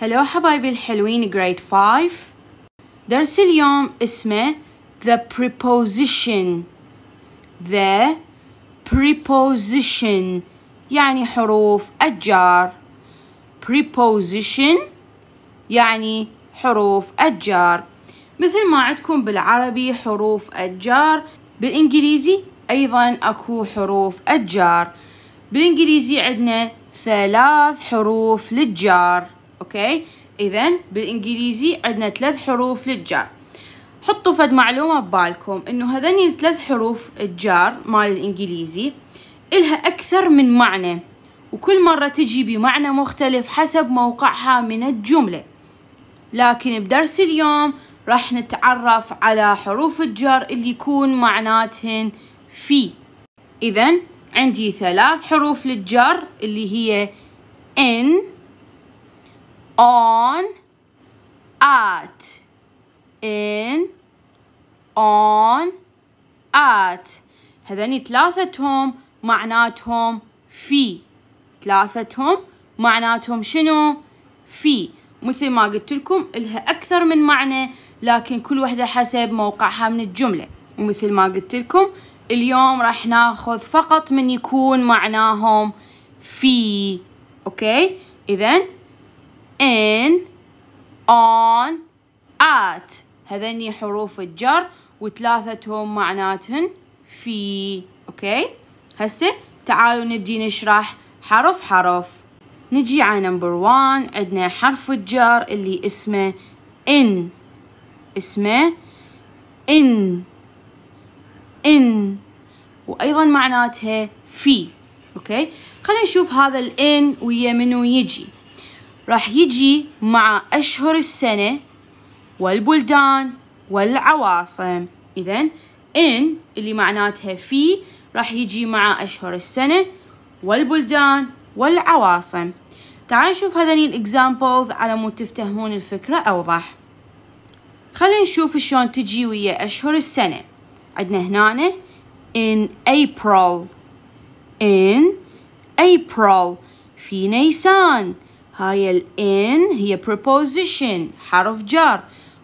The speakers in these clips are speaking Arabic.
هلو حبايبي الحلوين grade 5 درس اليوم اسمه the preposition the preposition يعني حروف الجار preposition يعني حروف الجار مثل ما عندكم بالعربي حروف الجار بالإنجليزي أيضا أكو حروف الجار بالإنجليزي عندنا ثلاث حروف للجار اوكي اذا بالانجليزي عندنا ثلاث حروف للجار حطوا فد معلومة ببالكم انه هذني الثلاث حروف الجار مال الانجليزي الها اكثر من معنى وكل مرة تجي بمعنى مختلف حسب موقعها من الجملة لكن بدرس اليوم راح نتعرف على حروف الجر اللي يكون معناتهن في إذا عندي ثلاث حروف للجر اللي هي إن on at in on at هذني ثلاثتهم معناتهم في ثلاثتهم معناتهم شنو في مثل ما قلت لكم إلها أكثر من معنى لكن كل وحدة حسب موقعها من الجملة ومثل ما قلت لكم اليوم راح ناخذ فقط من يكون معناهم في أوكي إذا in on at هذني حروف الجر وثلاثتهم معناتهن في اوكي هسه تعالوا نبدي نشرح حرف حرف نجي على نمبر 1 عندنا حرف الجر اللي اسمه ان اسمه ان ان وايضا معناتها في اوكي خلينا نشوف هذا الان ويا منو يجي راح يجي مع أشهر السنة والبلدان والعواصم إذا إن اللي معناتها في راح يجي مع أشهر السنة والبلدان والعواصم تعالوا نشوف هذني الإكزامبلز على مود تفتهمون الفكرة أوضح خلينا نشوف شلون تجي ويا أشهر السنة عندنا هنا in April in April في نيسان هاي ال in هي preposition حرف جر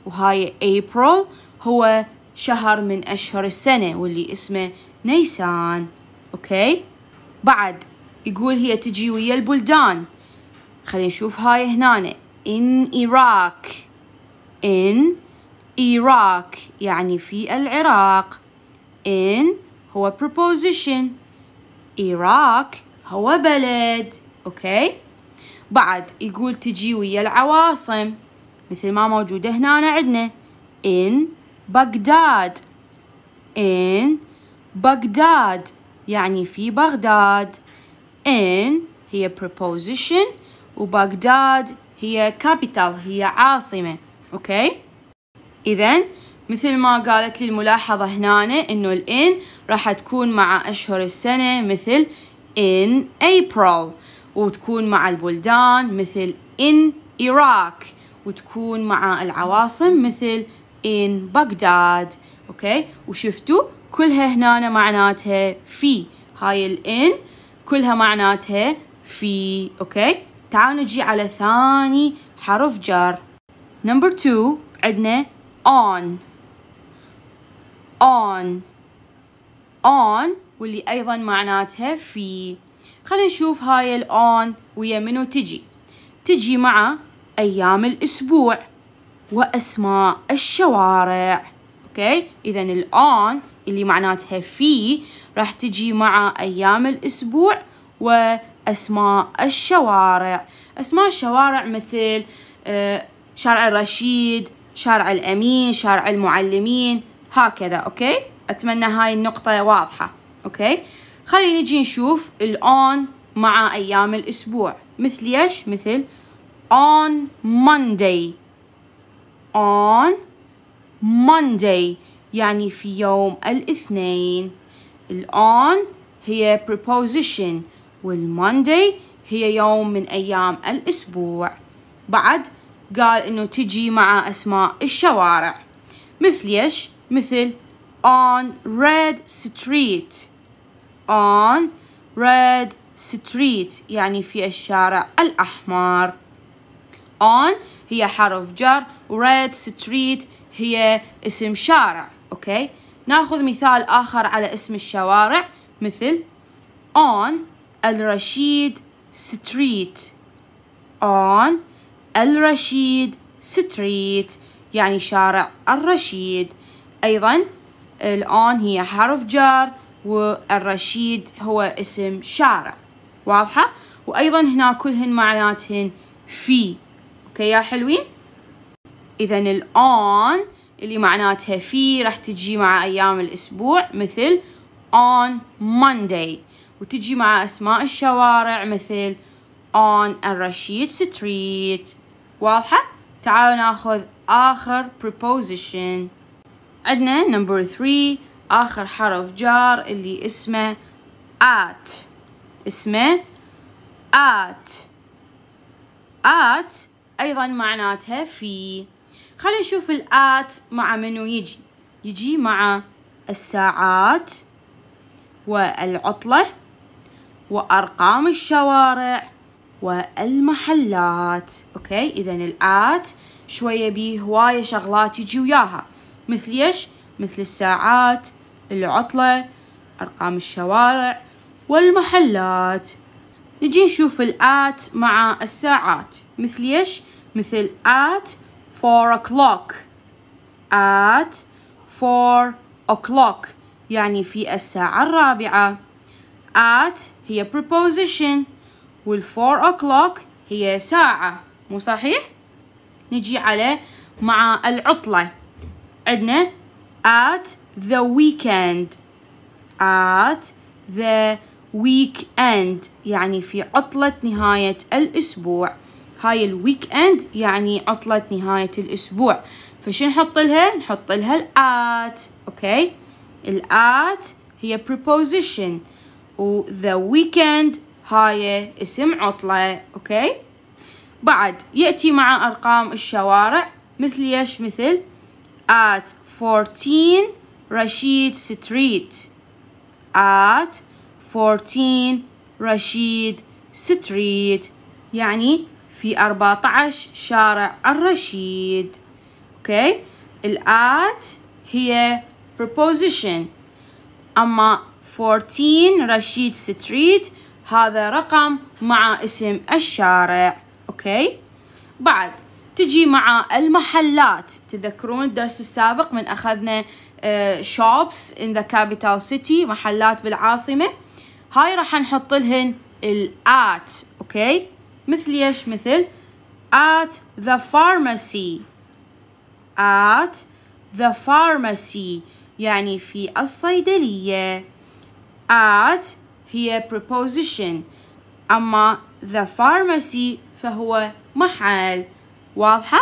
وهاي April هو شهر من أشهر السنة واللي اسمه نيسان أوكي بعد يقول هي تجي ويا البلدان خلينا نشوف هاي هنا in Iraq in Iraq يعني في العراق in هو preposition Iraq هو بلد أوكي okay? بعد يقول تجي ويا العواصم مثل ما موجودة هنا عندنا in بغداد in بغداد يعني في بغداد in هي preposition وبغداد هي capital هي عاصمة اوكي اذا مثل ما قالت لي الملاحظة هنا انه الان راح تكون مع اشهر السنة مثل in April وتكون مع البلدان مثل in Iraq وتكون مع العواصم مثل in بغداد اوكي وشفتوا كلها هنا معناتها في هاي الان كلها معناتها في اوكي تعالوا نجي على ثاني حرف جر نمبر 2 عندنا on on on واللي ايضا معناتها في خلينا نشوف هاي الأون ويا منو تجي تجي مع أيام الأسبوع وأسماء الشوارع أوكي إذا الأون اللي معناتها في راح تجي مع أيام الأسبوع وأسماء الشوارع أسماء الشوارع مثل آه، شارع الرشيد شارع الأمين شارع المعلمين هكذا أوكي أتمنى هاي النقطة واضحة أوكي خلينا نجي نشوف الأون مع أيام الأسبوع مثل ايش مثل on Monday on Monday يعني في يوم الاثنين on هي preposition Monday هي يوم من أيام الأسبوع بعد قال إنه تجي مع أسماء الشوارع مثل ايش مثل on red street on red street يعني في الشارع الأحمر on هي حرف جر red street هي اسم شارع أوكي ناخذ مثال آخر على اسم الشوارع مثل on الرشيد street on الرشيد street يعني شارع الرشيد أيضا الآن هي حرف جر والرشيد هو اسم شارع واضحة وأيضا هنا كلهن معناتهن في أوكي يا حلوين إذا الآن اللي معناتها في راح تجي مع أيام الأسبوع مثل on Monday وتجي مع أسماء الشوارع مثل on الرشيد street واضحة؟ تعالوا ناخذ آخر preposition عندنا number three آخر حرف جار اللي اسمه آت اسمه آت آت أيضا معناتها في خلينا نشوف الآت مع منو يجي يجي مع الساعات والعطلة وأرقام الشوارع والمحلات أوكي إذا الآت شوية بيه هواية شغلات يجي وياها مثل إيش مثل الساعات العطلة أرقام الشوارع والمحلات نجي نشوف الآت مع الساعات مثل إيش مثل at four o'clock at four o'clock يعني في الساعة الرابعة at هي preposition وال four o'clock هي ساعة مو صحيح؟ نجي على مع العطلة عندنا at the weekend at the weekend يعني في عطلة نهاية الأسبوع هاي ال weekend يعني عطلة نهاية الأسبوع فشو نحط لها؟ نحط لها الات اوكي at هي preposition و the weekend هاي اسم عطلة اوكي بعد يأتي مع أرقام الشوارع مثل يش مثل at 14 Rashid Street at 14 Rashid Street يعني في 14 شارع الرشيد اوكي okay. الات هي preposition اما 14 Rashid Street هذا رقم مع اسم الشارع اوكي okay. بعد تجي مع المحلات تذكرون الدرس السابق من أخذنا شوبس آه، in the capital city محلات بالعاصمة هاي راح نحط لهن الات اوكي مثل ايش مثل at the pharmacy at the pharmacy يعني في الصيدلية at هي preposition أما the pharmacy فهو محل واضحة؟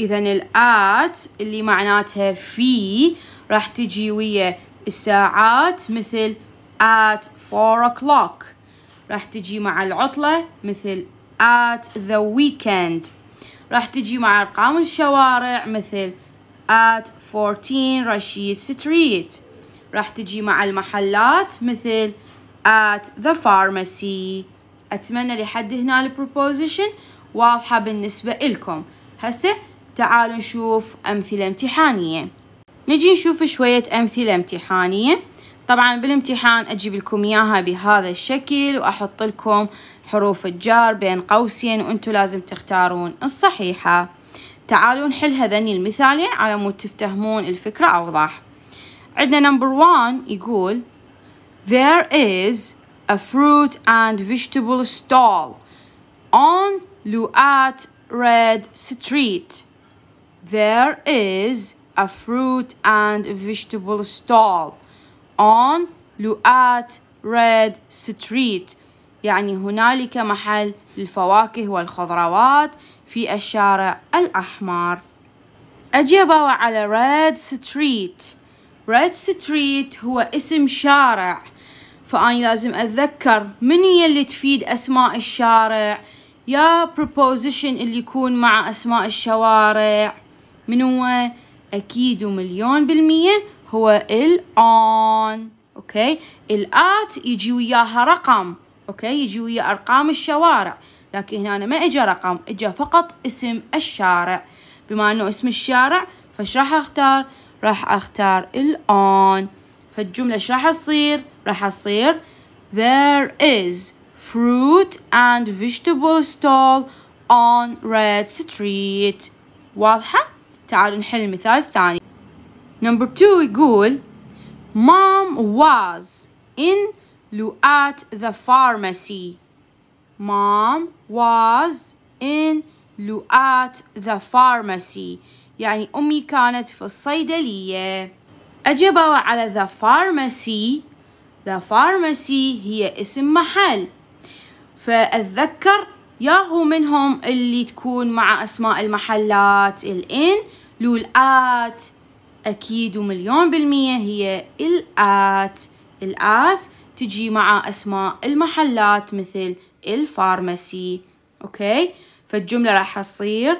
إذا الآت اللي معناتها في راح تجي ويا الساعات مثل at four o'clock راح تجي مع العطلة مثل at the weekend راح تجي مع أرقام الشوارع مثل at 14 رشيد ستريت راح تجي مع المحلات مثل at the pharmacy أتمنى لحد هنا البروبوزيشن واضحة بالنسبة إلكم هسه تعالوا نشوف أمثلة امتحانية نجي نشوف شوية أمثلة امتحانية طبعا بالامتحان أجيب لكم إياها بهذا الشكل وأحط لكم حروف الجار بين قوسين وأنتوا لازم تختارون الصحيحة تعالوا نحل هذني المثالين على مود تفتهمون الفكرة أوضح عندنا نمبر 1 يقول There is a fruit and vegetable stall on لوات Red Street. There is a fruit and vegetable stall on لوات Red Street. يعني هنالك محل للفواكه والخضروات في الشارع الأحمر. أجاب على Red Street. Red Street هو اسم شارع فأني لازم أتذكر من هي اللي تفيد أسماء الشارع يا بروبوزيشن اللي يكون مع أسماء الشوارع من هو أكيد ومليون بالمية هو ال on أوكي الآت يجي وياها رقم أوكي يجي ويا أرقام الشوارع لكن هنا أنا ما إجا رقم إجا فقط اسم الشارع بما أنه اسم الشارع فش راح أختار راح أختار ال on فالجملة ايش راح تصير راح تصير there is fruit and vegetable stall on Red Street واضحة؟ تعالوا نحل المثال الثاني Number two يقول Mom was in at the pharmacy Mom was in at the pharmacy يعني أمي كانت في الصيدلية أجابوا على the pharmacy The pharmacy هي اسم محل فأتذكر ياهو منهم اللي تكون مع أسماء المحلات الإن لو الآت أكيد ومليون بالمية هي الآت الآت تجي مع أسماء المحلات مثل الفارماسي أوكي فالجملة راح تصير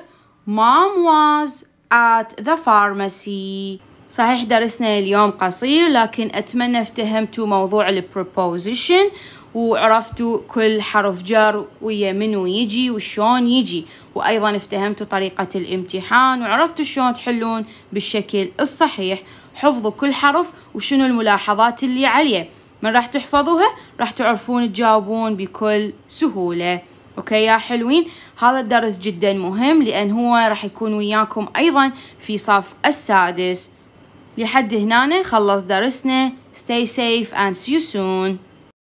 Mom was at the pharmacy صحيح درسنا اليوم قصير لكن أتمنى افتهمتوا موضوع البروبوزيشن وعرفتوا كل حرف جر ويا من ويجي وشون يجي وأيضا افتهمتوا طريقة الامتحان وعرفتوا شلون تحلون بالشكل الصحيح حفظوا كل حرف وشنو الملاحظات اللي عليه من راح تحفظوها راح تعرفون تجاوبون بكل سهولة اوكي يا حلوين هذا الدرس جدا مهم لان هو راح يكون وياكم ايضا في صف السادس لحد هنا خلص درسنا stay safe and see you soon